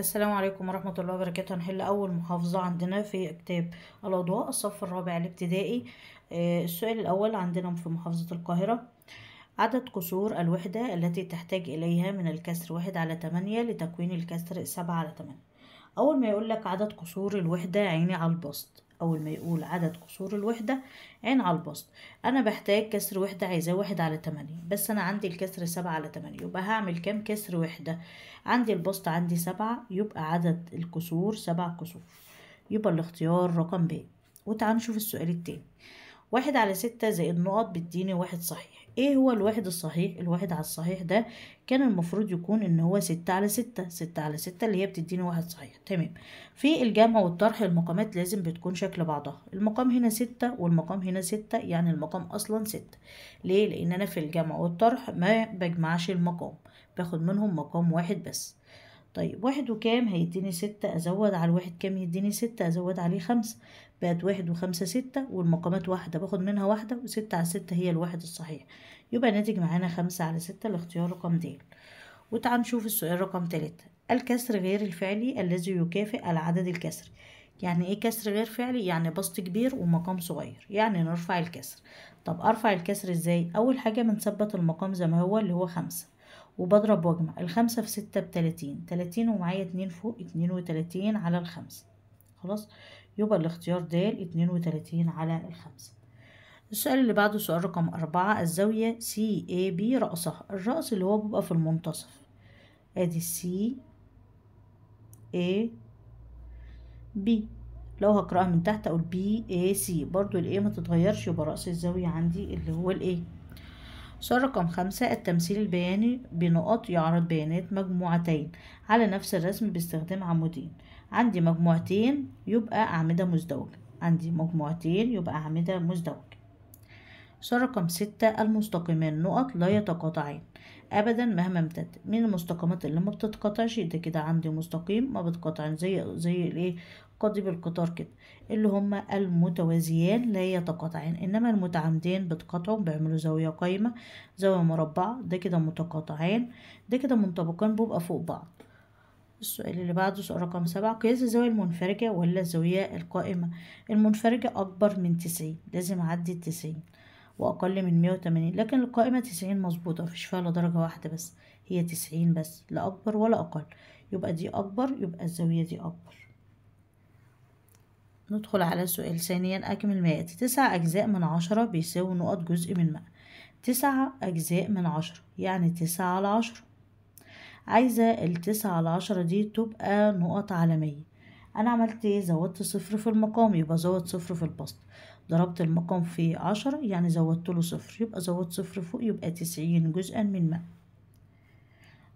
السلام عليكم ورحمة الله وبركاته هنحل أول محافظة عندنا في كتاب الأضواء الصف الرابع الابتدائي آه، السؤال الأول عندنا في محافظة القاهرة عدد كسور الوحدة التي تحتاج إليها من الكسر واحد على تمانية لتكوين الكسر سبعة على تمانية أول ما يقولك عدد كسور الوحدة عيني على البسط أول ما يقول عدد كسور الوحدة عين على البسط أنا بحتاج كسر وحدة عايزاه واحد على تمانية بس أنا عندي الكسر سبعة على تمانية يبقى هعمل كام كسر وحدة عندي البسط عندي سبعة يبقى عدد الكسور سبع كسور يبقى الاختيار رقم ب وتعال نشوف السؤال التاني واحد على ستة زائد نقط بتديني واحد صحيح ايه هو الواحد الصحيح الواحد على الصحيح ده كان المفروض يكون ان هو ستة على ستة ستة على ستة اللي هي بتديني واحد صحيح تمام في الجمع والطرح المقامات لازم بتكون شكل بعضها المقام هنا ستة والمقام هنا ستة يعني المقام اصلا ستة ليه لان انا في الجمع والطرح ما بجمعش المقام باخد منهم مقام واحد بس طيب واحد وكام هيديني ستة أزود على الواحد كام يديني ستة أزود عليه خمسة بقت واحد وخمسة ستة والمقامات واحدة باخد منها واحدة وستة على ستة هي الواحد الصحيح يبقى ناتج معانا خمسة على ستة لاختيار رقم د وتعال نشوف السؤال رقم تلاتة الكسر غير الفعلي الذي يكافئ العدد الكسري يعني ايه كسر غير فعلي يعني بسط كبير ومقام صغير يعني نرفع الكسر طب ارفع الكسر ازاي اول حاجة بنثبت المقام زي ما هو اللي هو خمسة وبضرب واجمع الخمسة في ستة بتلاتين تلاتين ومعايا اتنين فوق اتنين وتلاتين على الخمسة خلاص يبقى الاختيار د اتنين وتلاتين على الخمسة السؤال اللي بعده سؤال رقم أربعة الزاوية سي اي بي رأسها الرأس اللي هو بيبقى في المنتصف ادي سي اي بي لو هقرأها من تحت أقول بي اي سي برضو الاي ما تتغيرش يبقى رأس الزاوية عندي اللي هو الاي سؤال رقم خمسة التمثيل البياني بنقط يعرض بيانات مجموعتين على نفس الرسم باستخدام عمودين عندي مجموعتين يبقى أعمدة مزدوجة عندي مجموعتين يبقى أعمدة مزدوجة سؤال رقم ستة المستقيمان نقط لا يتقاطعان أبدا مهما امتد من المستقيمات اللي ما بتتقطعش ده كده عندي مستقيم ما بتقاطعن زي زي الإيه قضيب القطار كده اللي هما المتوازيان لا يتقاطعان انما المتعامدين بتقاطعهم بيعملوا زاويه قايمه زاويه مربعه ده كده متقاطعان ده كده منطبقان بيبقى فوق بعض السؤال اللي بعده سؤال رقم سبعة قياس الزاوية المنفرجة ولا الزاوية القائمة المنفرجة أكبر من تسعين لازم أعدي التسعين وأقل من مية وتمانين لكن القائمة تسعين مظبوطة مفيش فيها درجة واحدة بس هي تسعين بس لا أكبر ولا أقل يبقى دي أكبر يبقى الزاوية دي أكبر ندخل على السؤال ثانيا أكمل ما يأتي تسعة أجزاء من عشرة بيساوي نقط جزء من ما تسعة أجزاء من عشرة يعني تسعة على عشرة عايزة التسعة على عشرة دي تبقى نقط عالمية أنا عملت إيه زودت صفر في المقام يبقى زود صفر في البسط ضربت المقام في عشرة يعني زودت له صفر يبقى زود صفر فوق يبقى تسعين جزءا من ما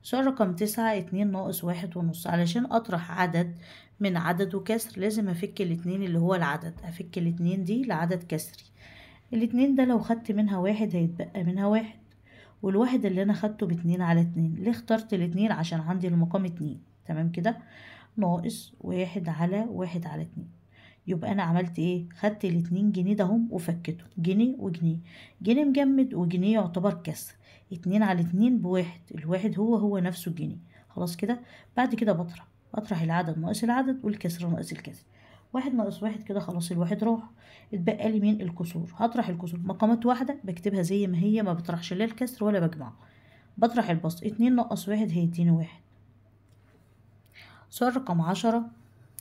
سؤال رقم تسعة اتنين ناقص واحد ونص علشان أطرح عدد من عدد وكسر لازم أفك الاتنين اللي هو العدد أفك الاتنين دي لعدد كسري الاتنين ده لو خدت منها واحد هيتبقى منها واحد والواحد اللي أنا خدته باتنين على اتنين ليه اخترت الاتنين عشان عندي المقام اتنين تمام كده ناقص واحد على واحد على اتنين يبقى انا عملت ايه خدت الاتنين جنيه دهم وفكته جنيه وجنيه جنيه مجمد وجنيه يعتبر كسر اتنين على اتنين بواحد الواحد هو هو نفسه الجنيه خلاص كده بعد كده بطرح بطرح العدد ناقص العدد والكسر ناقص الكسر واحد ناقص واحد كده خلاص الواحد راح اتبقى لي مين الكسور هطرح الكسور مقامات واحده بكتبها زي ما هي ما بطرحش لا الكسر ولا بجمعه بطرح البسط اتنين ناقص واحد هي اتنين واحد سؤال رقم عشرة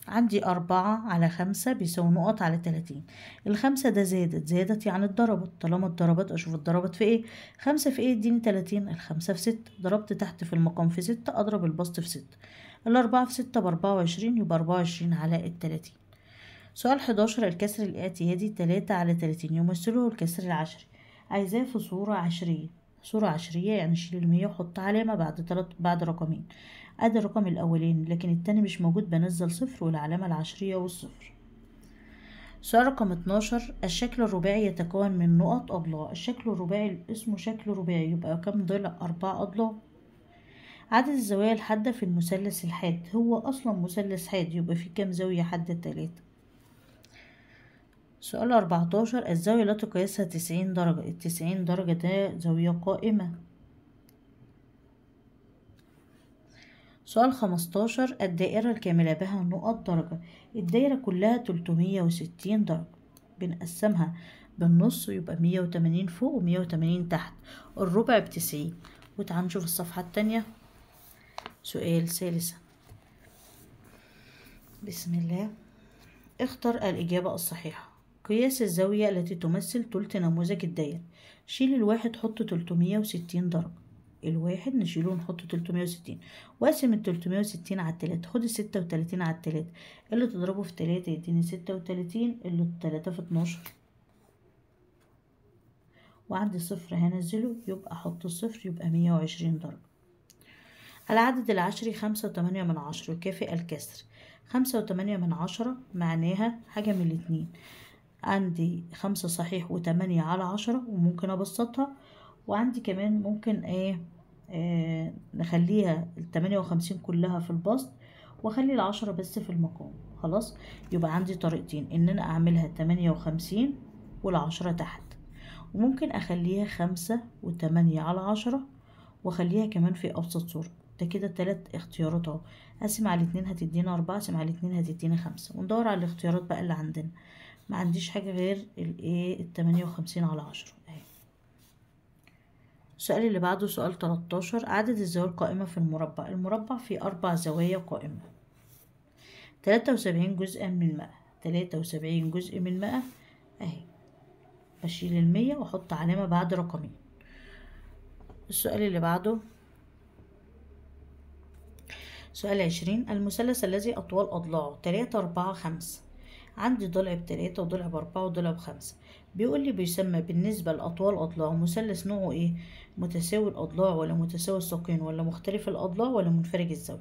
عندي أربعة على خمسة بيساوي نقط على تلاتين الخمسة ده زادت زادت يعني اتضربت طالما اتضربت أشوف اتضربت في إيه خمسة في إيه اديني تلاتين الخمسة في ستة ضربت تحت في المقام في ستة أضرب البسط في ستة الأربعة في ستة بأربعة وعشرين يبقى أربعة وعشرين على التلاتين سؤال حداشر الكسر الاعتيادي تلاتة على تلاتين يمثله الكسر العشري عايزاه في صورة عشرية صورة عشرية يعني شيل المية وحط علامة بعد تلات بعد رقمين ادي الرقم الاولاني لكن التاني مش موجود بنزل صفر والعلامة العشرية والصفر سؤال رقم 12 الشكل الرباعي يتكون من نقط أضلاع الشكل الرباعي اسمه شكل رباعي يبقى كم ضلع أربع أضلاع عدد الزوايا الحادة في المثلث الحاد هو أصلا مثلث حاد يبقى فيه كام زاوية حادة تلاتة سؤال 14 الزاوية التي قياسها 90 درجة التسعين درجة ده زاوية قائمة سؤال 15 الدائرة الكاملة بها نقط درجة الدائرة كلها 360 درجة بنقسمها بالنص يبقى 180 فوق و180 تحت الربع بتسعين وتعال نشوف الصفحة التانية سؤال ثالثة بسم الله اختر الإجابة الصحيحة قياس الزاوية التي تمثل تلت نموذج الدائرة شيل الواحد حط 360 درجة الواحد نشيله ونحط 360 واقسم ال 360 على التلاتة خد ال 36 على التلاتة اللي تضربه في تلاتة يديني ستة وتلاتين اللي تلاتة في اتناشر وعندي صفر هنزله يبقى احط الصفر يبقى مية وعشرين درجة العدد العشري خمسة وتمانية من عشرة يكافئ الكسر خمسة وتمانية من عشرة معناها حاجة من الاتنين عندي خمسة صحيح وتمانية على عشرة وممكن أبسطها وعندي كمان ممكن ايه آه نخليها التمانية وخمسين كلها في البسط واخلي العشرة بس في المقام خلاص يبقى عندي طريقتين ان انا اعملها تمانية وخمسين والعشرة تحت وممكن اخليها خمسة وتمانية على عشرة واخليها كمان في ابسط صورة ده كده تلات اختيارات اهو اقسم على اتنين هتدينا اربعة اقسم على اتنين هتدينا خمسة وندور على الاختيارات بقى اللي عندنا ما عنديش حاجة غير الايه التمانية وخمسين على عشرة اهي السؤال اللي بعده سؤال 13 عدد الزوايا القائمة في المربع المربع فيه أربع زوايا قائمة تلاتة وسبعين جزءا من مائة تلاتة وسبعين جزء من مائة أهي بشيل المية وأحط علامة بعد رقمين السؤال اللي بعده سؤال عشرين المثلث الذي أطوال أضلاعه تلاتة أربعة خمسة عندي ضلع بتلاتة وضلع بأربعة وضلع بخمسة بيقول لي بيسمى بالنسبة لأطوال أضلاع مثلث نوعه إيه؟ متساوي الأضلاع ولا متساوي الساقين ولا مختلف الأضلاع ولا منفرج الزاوية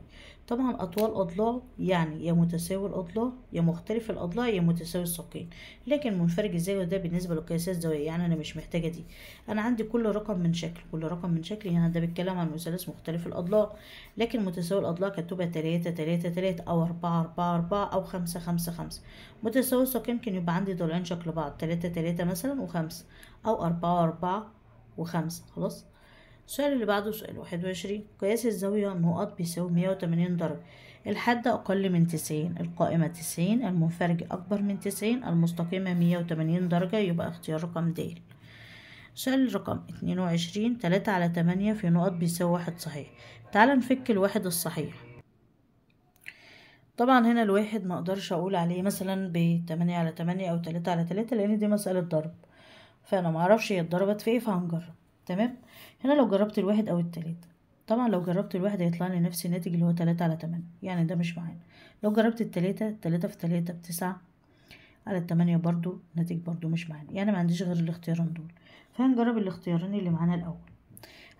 طبعا أطوال أضلاع يعني يا متساوي الأضلاع يا مختلف الأضلاع يا متساوي الساقين لكن منفرج الزاوية ده بالنسبة لقياسات الزاوية يعني أنا مش محتاجة دي أنا عندي كل رقم من شكل كل رقم من شكل يعني ده بيتكلم عن مثلث مختلف الأضلاع لكن متساوي الأضلاع كانت تبقى تلاتة تلاتة تلاتة أو أربعة أربعة أربعة أو خمسة خمسة خمسة متساوي الساقين كان يبقى عندي ضلعين شكل بعض تلاتة تلاتة مثلا وخمسة أو أربعة وأربعة وخمسة خلاص السؤال اللي بعده سؤال واحد وعشرين قياس الزاوية النقط بيساوي مية وتمانين درجة الحد أقل من تسعين القائمة تسعين المنفرج أكبر من تسعين المستقيمة مية وتمانين درجة يبقى اختيار رقم د سؤال رقم اتنين وعشرين تلاتة على تمانية في نقط بيساوي واحد صحيح تعال نفك الواحد الصحيح طبعا هنا الواحد ما اقدرش اقول عليه مثلا ب 8 على 8 او 3 على 3 لان دي مساله ضرب فانا ما اعرفش هي اتضربت في ايه فهنجرب تمام هنا لو جربت الواحد او التلاتة طبعا لو جربت الواحد هيطلع لي نفس الناتج اللي هو 3 على 8 يعني ده مش معانا لو جربت التلاتة 3 في 3 ب 9 على 8 برضو ناتج برضو مش معانا يعني ما عنديش غير الاختيارين دول فهنجرب الاختيارين اللي معانا الاول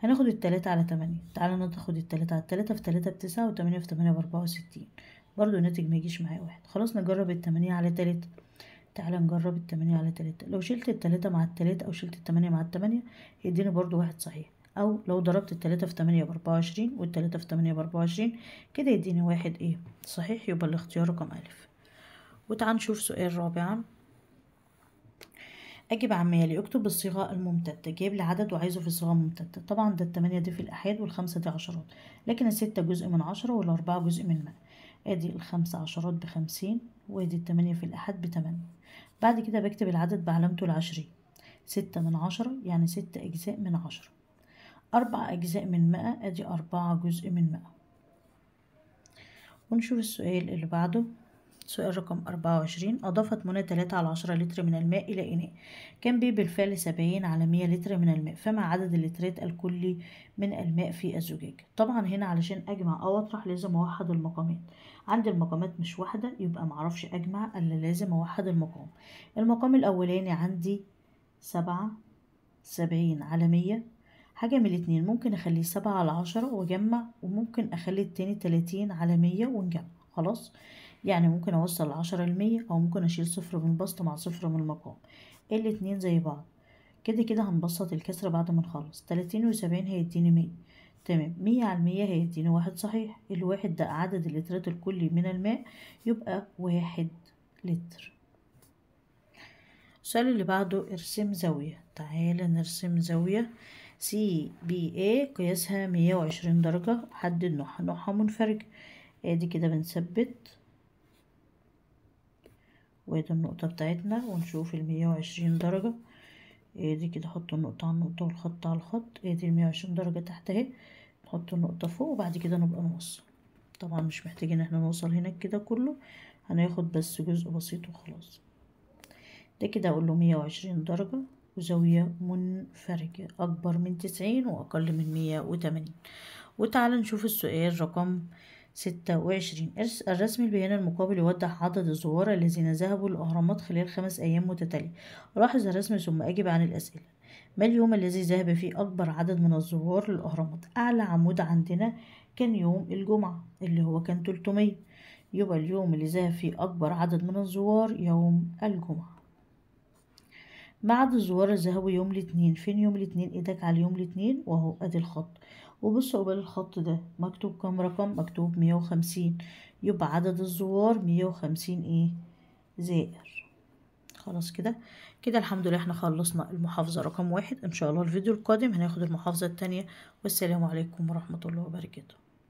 هناخد التلاتة على 8 تعالى ناخد التلاتة على 3 في 3 ب 9 و8 في 8 ب 64 برضو الناتج ما يجيش معايا واحد خلاص نجرب التمانية على تلاتة تعالى نجرب التمانية على تلاتة لو شلت التلاتة مع التلاتة أو شلت التمانية مع التمانية يديني برضو واحد صحيح أو لو ضربت التلاتة في تمانية بأربعة وعشرين والتلاتة في تمانية بأربعة وعشرين كده يديني واحد إيه صحيح يبقى الاختيار رقم ألف وتعال نشوف سؤال رابع أجب عمالي أكتب بالصيغة الممتدة جايب لي عدد وعايزه في الصيغه الممتده طبعا ده التمانية دي في الأحاد والخمسة دي عشرات لكن الستة جزء من عشرة والأربعة جزء من مائة ادي الخمسة عشرات بخمسين وادي التمانية في الأحد بتمانية بعد كده بكتب العدد بعلامته العشرية ستة من عشرة يعني ست أجزاء من عشرة أربع أجزاء من مئة أدي أربعة جزء من مئة ونشوف السؤال اللي بعده سؤال رقم أربعة وعشرين أضافت منى تلاتة على عشرة لتر من الماء إلى إناء كان بيه بالفعل سبعين على مية لتر من الماء فما عدد اللترات الكلي من الماء في الزجاج طبعا هنا علشان أجمع أو أطرح لازم أوحد المقامات عندي المقامات مش واحدة يبقى معرفش أجمع إلا لازم أوحد المقام المقام الأولاني عندي سبعة سبعين على مية حاجة من الاتنين ممكن أخليه سبعة على عشرة وأجمع وممكن أخلي التاني تلاتين على مية ونجمع خلاص يعني ممكن أوصل عشرة لمية أو ممكن أشيل صفر من البسط مع صفر من المقام الاتنين زي بعض كده كده هنبسط الكسر بعد ما نخلص تلاتين وسبعين هيديني مية تمام مية على المية هيديني واحد صحيح الواحد ده عدد اللترات الكلي من الماء يبقى واحد لتر السؤال اللي بعده ارسم زاوية تعالى نرسم زاوية سي بي اي قياسها مية وعشرين درجة حدد نوعها نوعها منفرجة ادي كده بنثبت وادي النقطة بتاعتنا ونشوف المية وعشرين درجة ادي كده احط النقطة على النقطة والخط على الخط ادي المية وعشرين درجة تحت اهي نحط النقطة فوق وبعد كده نبقى نوصل طبعا مش محتاجين احنا نوصل هناك كده كله هناخد بس جزء بسيط وخلاص ده كده اقول له مية وعشرين درجة وزاوية منفرجة أكبر من تسعين وأقل من مية وتمانين وتعالى نشوف السؤال رقم ستة وعشرين الرسم البيان المقابل يوضح عدد الزوار الذين ذهبوا للأهرامات خلال خمس أيام متتالية لاحظ الرسم ثم أجب عن الأسئلة ما اليوم الذي ذهب فيه أكبر عدد من الزوار للأهرامات أعلى عمود عندنا كان يوم الجمعة اللي هو كان تلتمية يبقى اليوم اللي ذهب فيه أكبر عدد من الزوار يوم الجمعة بعد الزوار الذهبي يوم الاثنين فين يوم الاثنين ايدك على يوم الاثنين واهو ادي الخط وبص قبال الخط ده مكتوب كام رقم مكتوب مية وخمسين يبقى عدد الزوار مية وخمسين ايه زائر خلاص كده كده الحمد لله احنا خلصنا المحافظة رقم واحد ان شاء الله الفيديو القادم هناخد المحافظة التانية والسلام عليكم ورحمة الله وبركاته